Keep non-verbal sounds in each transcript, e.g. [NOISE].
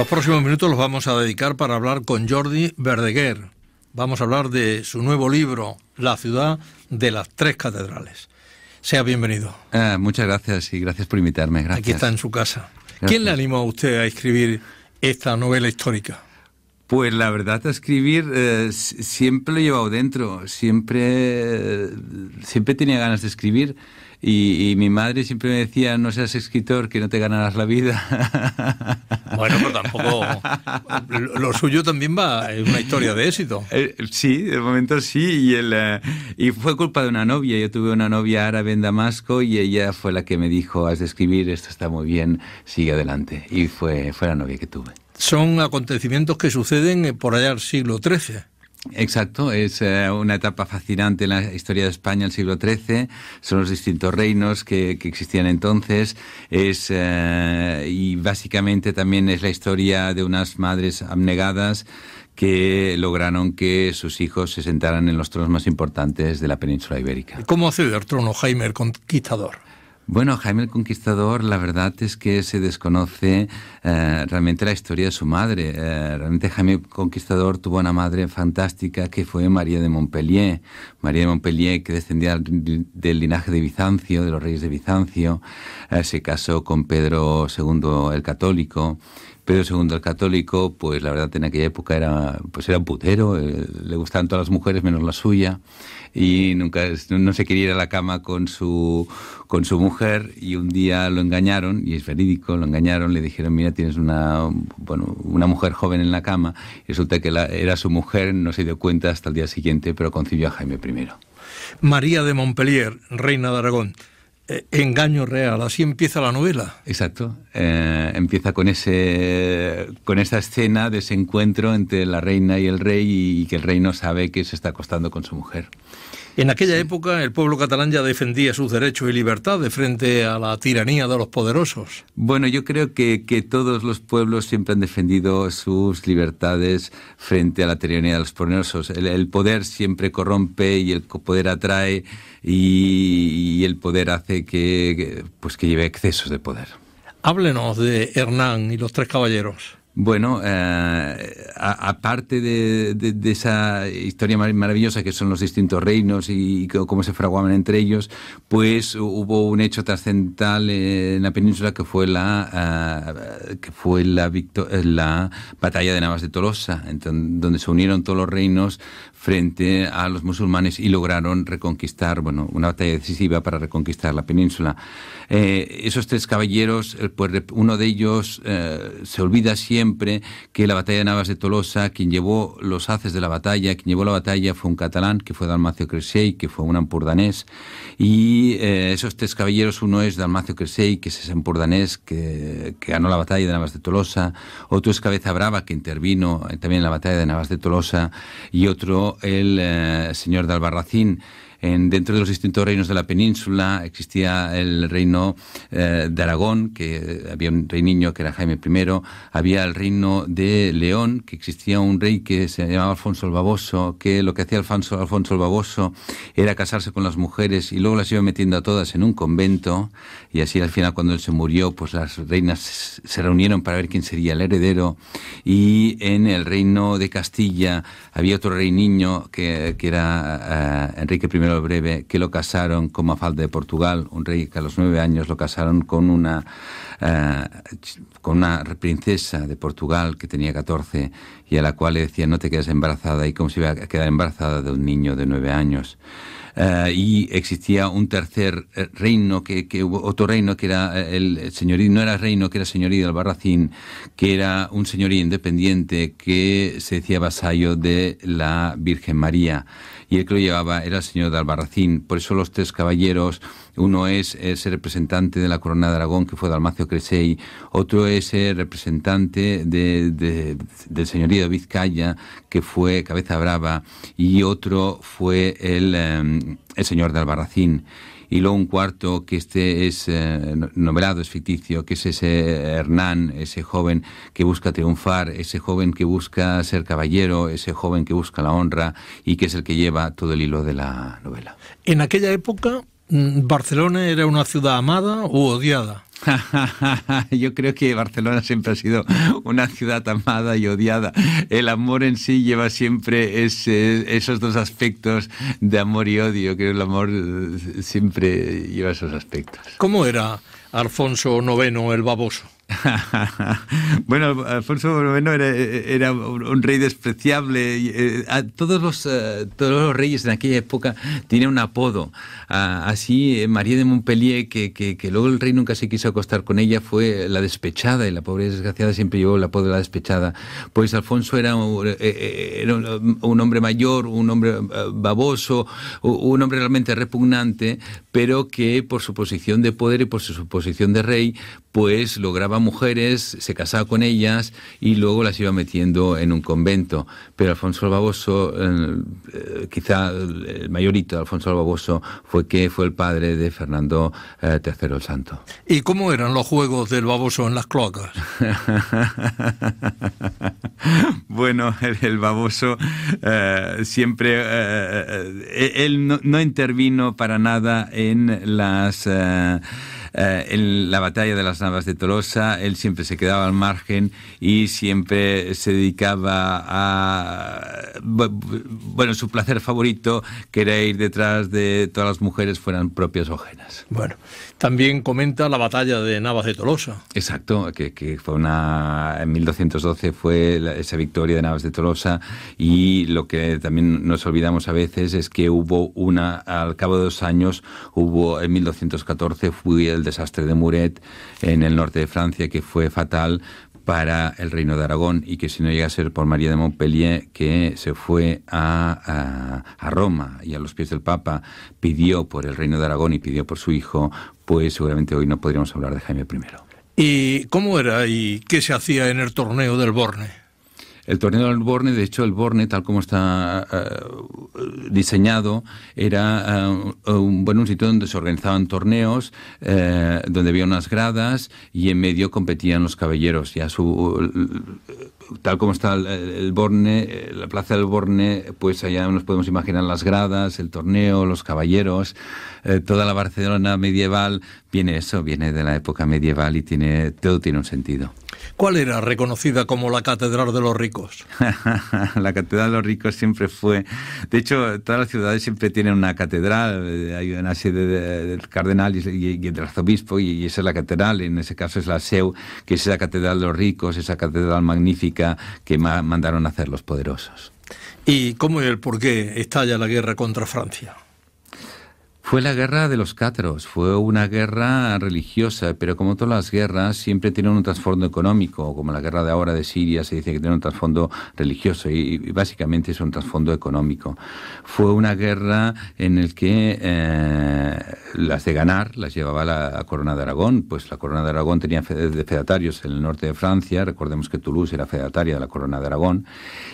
Los próximos minutos los vamos a dedicar para hablar con Jordi Verdeguer. Vamos a hablar de su nuevo libro, La ciudad de las tres catedrales. Sea bienvenido. Eh, muchas gracias y gracias por invitarme. Aquí está en su casa. ¿Quién le animó a usted a escribir esta novela histórica? Pues la verdad, escribir eh, siempre lo he llevado dentro, siempre, siempre tenía ganas de escribir. Y, mi madre siempre me decía, no seas escritor, que no te ganarás la vida. [LAUGHS] Bueno, pero pues tampoco... Lo, suyo también va, es una historia de éxito. Eh, sí, de momento sí. Eh, y, fue culpa de una novia. Yo tuve una novia árabe en Damasco y ella fue la que me dijo, has de escribir, esto está muy bien, sigue adelante. Y fue, fue la novia que tuve. Son acontecimientos que suceden eh, por allá al siglo XIII. Exacto, es eh, una etapa fascinante en la historia de España el siglo XIII, son los distintos reinos que, existían entonces, es, eh, y básicamente también es la historia de unas madres abnegadas que lograron que sus hijos se sentaran en los tronos más importantes de la península ibérica. ¿Cómo accede al trono Jaime el Conquistador? Bueno, Jaime el Conquistador, la verdad es que se desconoce eh, realmente la historia de su madre. Eh, realmente Jaime el Conquistador tuvo una madre fantástica que fue María de Montpellier. María de Montpellier, que descendía del linaje de Bizancio, de los reyes de Bizancio, eh, se casó con Pedro II el Católico Pedro II el Católico, pues la verdad en aquella época era, pues era un putero, eh, le gustaban todas las mujeres menos la suya, y nunca no se quería ir a la cama con su, con su mujer, y un día lo engañaron, y es verídico, lo engañaron, le dijeron, mira, tienes una, una mujer joven en la cama, resulta que era su mujer, no se dio cuenta hasta el día siguiente, pero concibió a Jaime I. María de Montpellier, reina de Aragón. Eh, engaño real. Así empieza la novela. Exacto. Eh, empieza con ese, con esa escena de ese encuentro entre la reina y el rey y que el rey no sabe que se está acostando con su mujer. En aquella época el pueblo catalán ya defendía sus derechos y libertades frente a la tiranía de los poderosos. Bueno, yo creo que, todos los pueblos siempre han defendido sus libertades frente a la tiranía de los poderosos. El, poder siempre corrompe y el poder atrae y, y el poder hace que, pues, que lleve excesos de poder. Háblenos de Hernán y los tres caballeros. Bueno, eh, aparte de, esa historia maravillosa que son los distintos reinos y, cómo se fraguaban entre ellos, pues hubo un hecho trascendental en la península que fue la eh, que fue eh, la, batalla de Navas de Tolosa, donde se unieron todos los reinos frente a los musulmanes y lograron reconquistar, bueno, una batalla decisiva para reconquistar la península. esos tres caballeros, pues uno de ellos se olvida siempre siempre que la batalla de Navas de Tolosa, quien llevó los haces de la batalla, quien llevó la batalla fue un catalán, que fue Dalmacio Cresey, que fue un ampurdanés... Y eh, esos tres caballeros, uno es Dalmacio Cresey, que es ese ampurdanés... que, ganó la batalla de Navas de Tolosa, otro es Cabeza Brava, que intervino eh, también en la batalla de Navas de Tolosa, y otro el eh, señor de Albarracín, dentro de los distintos reinos de la península existía el reino eh, de Aragón, que había un rey niño que era Jaime I, había el reino de León, que existía un rey que se llamaba Alfonso el Baboso, que lo que hacía Alfonso, Alfonso el Baboso era casarse con las mujeres y luego las iba metiendo a todas en un convento y así al final cuando él se murió, pues las reinas se reunieron para ver quién sería el heredero y en el reino de Castilla había otro rey niño que, era eh, Enrique I breve, que lo casaron con Mafalda de Portugal, un rey que a los nueve años lo casaron con una, eh, con una princesa de Portugal que tenía 14 y a la cual le decían no te quedes embarazada y como se iba a quedar embarazada de un niño de nueve años. Eh, y existía un tercer eh, reino, que, que, otro reino que era eh, el señorío, no era reino, que era señorío de Albarracín, que era un señorío independiente que se decía vasallo de la Virgen María. Y el que lo llevaba era el señor de Albarracín. Por eso los tres caballeros uno es, ese representante de la Corona de Aragón, que fue Dalmacio Cresey. Otro es el representante del señorío de Vizcaya, que fue Cabeza Brava. Y otro fue el, em, señor de Albarracín y luego un cuarto que este es eh, novelado, es ficticio, que es ese Hernán, ese joven que busca triunfar, ese joven que busca ser caballero, ese joven que busca la honra y que es el que lleva todo el hilo de la novela. En aquella época Mm, ¿Barcelona era una ciudad amada o odiada? [LAUGHS] Yo creo que Barcelona siempre ha sido una ciudad amada y odiada. El amor en sí lleva siempre ese, esos dos aspectos de amor y odio. Creo que el amor eh, siempre lleva esos aspectos. ¿Cómo era Alfonso IX el Baboso? [LAUGHS] bueno, Alfonso IX era, era, un rey despreciable. Eh, todos los, eh, todos los reyes en aquella época tenían un apodo. Ah, así, eh, María de Montpellier, que, luego el rey nunca se quiso acostar con ella, fue la despechada y la pobre desgraciada siempre llevó el apodo de la despechada. Pues Alfonso era un hombre mayor, un hombre baboso, un hombre realmente repugnante, pero que por su posición de poder y por su posición de rey, pues lograba mujeres, se casaba con ellas y luego las iba metiendo en un convento. Pero Alfonso el Baboso, eh, quizá el mayorito de Alfonso el Baboso, fue que fue el padre de Fernando III eh, el Santo. ¿Y cómo eran los juegos del Baboso en las cloacas? [LAUGHS] bueno, el, Baboso eh, siempre, él no, intervino para nada en las... Eh, en la batalla de las Navas de Tolosa, él siempre se quedaba al margen y siempre se dedicaba a, bueno, su placer favorito, que era ir detrás de todas las mujeres, fueran propias o ajenas. Bueno. También comenta la batalla de Navas de Tolosa. Exacto, que, fue una. En 1212 fue esa victoria de Navas de Tolosa, y lo que también nos olvidamos a veces es que hubo una. Al cabo de dos años, hubo. En 1214 fue el desastre de Muret en el norte de Francia, que fue fatal, para el Reino de Aragón y que si no llega a ser por María de Montpellier, que se fue a, a, Roma y a los pies del Papa, pidió por el Reino de Aragón y pidió por su hijo, pues seguramente hoy no podríamos hablar de Jaime I. ¿Y cómo era y qué se hacía en el torneo del Borne? El torneo del Borne, de hecho, el Borne, tal como está eh, diseñado, era eh, un, bueno, sitio donde se organizaban torneos, eh, donde había unas gradas y en medio competían los caballeros. Ya su, tal como está el, Borne, la plaza del Borne, pues allá nos podemos imaginar las gradas, el torneo, los caballeros, toda la Barcelona medieval, viene eso, viene de la época medieval y tiene, todo tiene un sentido. ¿Cuál era reconocida como la Catedral de los Ricos? [LAUGHS] la catedral de los ricos siempre fue. De hecho, todas las ciudades siempre tienen una catedral. Eh, hay una sede del cardenal y, del arzobispo, y, esa es la catedral. En ese caso es la SEU, que es la catedral de los ricos, esa catedral magnífica que mandaron a hacer los poderosos. ¿Y cómo y el por qué estalla la guerra contra Francia? Fue la guerra de los cátaros, fue una guerra religiosa, pero como todas las guerras siempre tienen un trasfondo económico, como la guerra de ahora de Siria se dice que tiene un trasfondo religioso y, básicamente es un trasfondo económico. Fue una guerra en la que eh, las de ganar las llevaba la, Corona de Aragón, pues la Corona de Aragón tenía de fedatarios en el norte de Francia, recordemos que Toulouse era fedataria de la Corona de Aragón,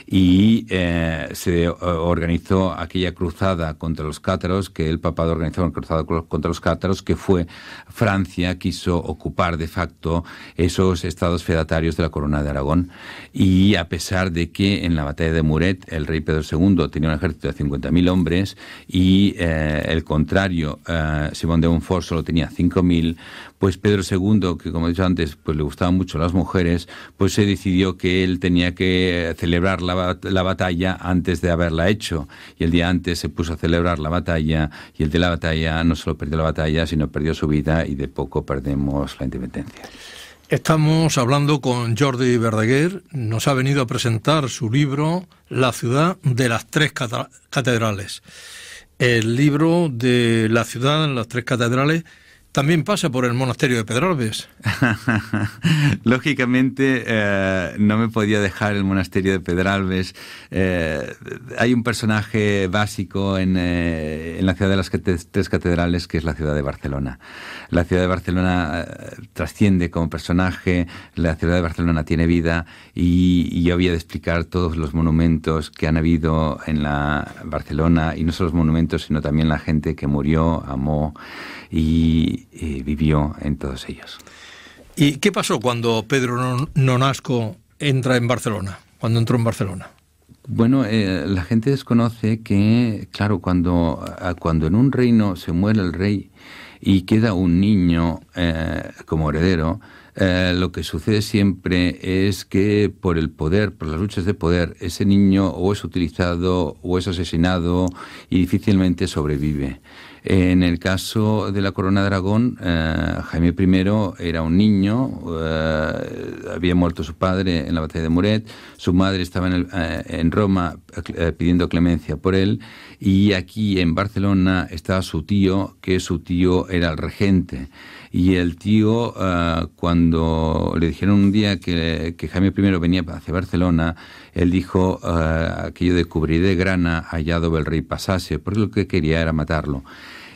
y eh, se eh, organizó aquella cruzada contra los cátaros que el papado organizó cruzado contra los cátaros, que fue Francia quiso ocupar de facto esos estados fedatarios de la corona de Aragón. Y a pesar de que en la batalla de Muret el rey Pedro II tenía un ejército de 50.000 hombres y eh, el contrario, eh, Simón de Montfort solo tenía 5.000, pues Pedro II, que como he dicho antes, pues le gustaban mucho las mujeres, pues se decidió que él tenía que celebrar la, la batalla antes de haberla hecho. Y el día antes se puso a celebrar la batalla y el de la batalla, no solo perdió la batalla, sino perdió su vida y de poco perdemos la independencia. Estamos hablando con Jordi Verdaguer, nos ha venido a presentar su libro La ciudad de las tres catedrales. El libro de La ciudad de las tres catedrales también pasa por el monasterio de Pedralbes. [LAUGHS] Lógicamente, eh, no me podía dejar el monasterio de Pedralbes. Eh, hay un personaje básico en, eh, la ciudad de las tres catedrales, que es la ciudad de Barcelona. La ciudad de Barcelona trasciende como personaje, la ciudad de Barcelona tiene vida y, y, yo había de explicar todos los monumentos que han habido en la Barcelona, y no solo los monumentos, sino también la gente que murió, amó y y vivió en todos ellos. ¿Y qué pasó cuando Pedro Nonasco entra en Barcelona? Cuando entró en Barcelona. Bueno, eh, la gente desconoce que, claro, cuando, ah, cuando en un reino se muere el rey y queda un niño eh, como heredero, eh, lo que sucede siempre es que por el poder, por las luchas de poder, ese niño o es utilizado o es asesinado y difícilmente sobrevive. En el caso de la corona de Aragón, eh, Jaime I era un niño, eh, había muerto su padre en la batalla de Muret, su madre estaba en, eh, Roma pidiendo clemencia por él, y aquí en Barcelona estaba su tío, que su tío era el regente. Y el tío, cuando le dijeron un día que, Jaime I venía hacia Barcelona, él dijo que yo descubriré de grana hallado el rey pasase, porque lo que quería era matarlo.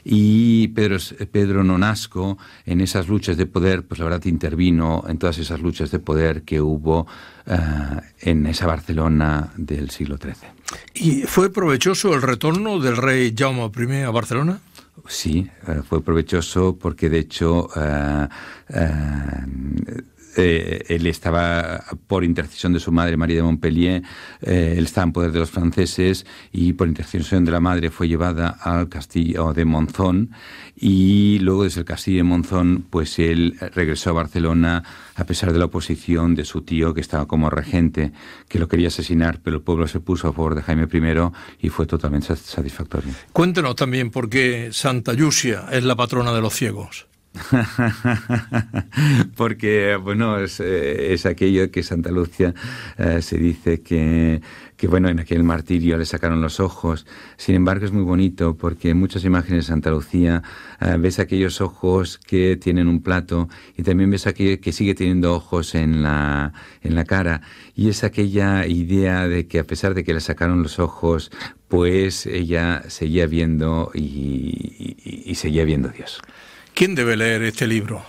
Y Pedro, Pedro Nonasco, en esas luchas de poder, pues la verdad intervino en todas esas luchas de poder que hubo eh, en esa Barcelona del siglo XIII. ¿Y fue provechoso el retorno del rey Jaume I a Barcelona? Sí, eh, fue provechoso porque de hecho eh, eh, él estaba, por intercesión de su madre, María de Montpellier, eh, él estaba en poder de los franceses y por intercesión de la madre fue llevada al castillo de Monzón y luego desde el castillo de Monzón, pues él regresó a Barcelona a pesar de la oposición de su tío que estaba como regente, que lo quería asesinar, pero el pueblo se puso a favor de Jaime I y fue totalmente satisfactorio. Cuéntenos también por qué Santa Yusia es la patrona de los ciegos. [LAUGHS] Porque, bueno, eh, es, aquello que Santa Lucia eh, se dice que, bueno, en aquel martirio le sacaron los ojos. Sin embargo, es muy bonito porque en muchas imágenes de Santa Lucía eh, ves aquellos ojos que tienen un plato y también ves aquello que sigue teniendo ojos en la, cara. Y es aquella idea de que a pesar de que le sacaron los ojos, pues ella seguía viendo y, y seguía viendo a Dios. ¿Quién debe leer este libro?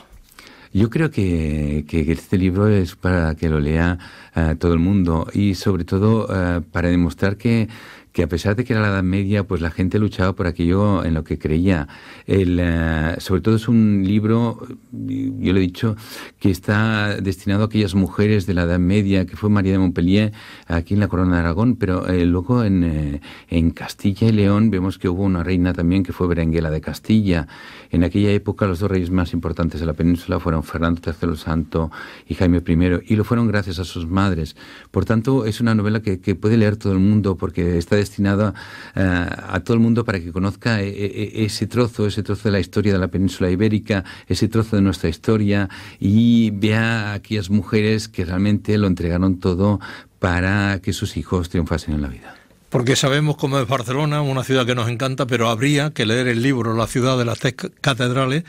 Yo creo que, este libro es para que lo lea eh, todo el mundo y sobre todo eh, para demostrar que que a pesar de que era la Edad Media, pues la gente luchaba por aquello en lo que creía. El, eh, sobre todo es un libro, yo lo he dicho, que está destinado a aquellas mujeres de la Edad Media, que fue María de Montpellier aquí en la Corona de Aragón, pero eh, luego en, eh, en, Castilla y León vemos que hubo una reina también que fue Berenguela de Castilla. En aquella época los dos reyes más importantes de la península fueron Fernando III el Santo y Jaime I, y lo fueron gracias a sus madres. Por tanto, es una novela que, que puede leer todo el mundo porque está destinado eh, a, todo el mundo para que conozca eh, eh, ese trozo, ese trozo de la historia de la península ibérica, ese trozo de nuestra historia y vea a aquellas mujeres que realmente lo entregaron todo para que sus hijos triunfasen en la vida. Porque sabemos cómo es Barcelona, una ciudad que nos encanta, pero habría que leer el libro La ciudad de las catedrales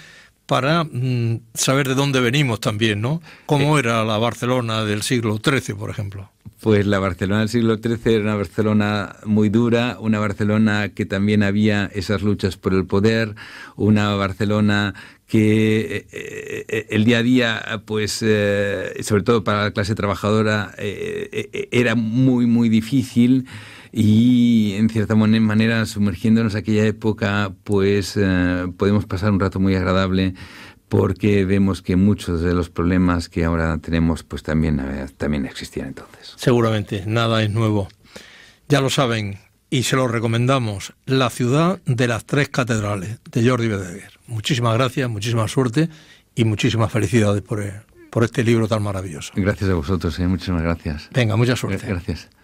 para mm, saber de dónde venimos también, ¿no? ¿Cómo eh. era la Barcelona del siglo XIII, por ejemplo? Pues la Barcelona del siglo XIII era una Barcelona muy dura, una Barcelona que también había esas luchas por el poder, una Barcelona que eh, eh, el día a día, pues, sobre todo para la clase trabajadora, era muy, muy difícil y en cierta manera sumergiéndonos en aquella época, pues eh, podemos pasar un rato muy agradable porque vemos que muchos de los problemas que ahora tenemos pues también, eh, también existían entonces. Seguramente, nada es nuevo. Ya lo saben y se lo recomendamos, La ciudad de las tres catedrales de Jordi Bedeguer. Muchísimas gracias, muchísima suerte y muchísimas felicidades por, eh, por este libro tan maravilloso. Gracias a vosotros, ¿eh? muchísimas gracias. Venga, mucha suerte. Gracias.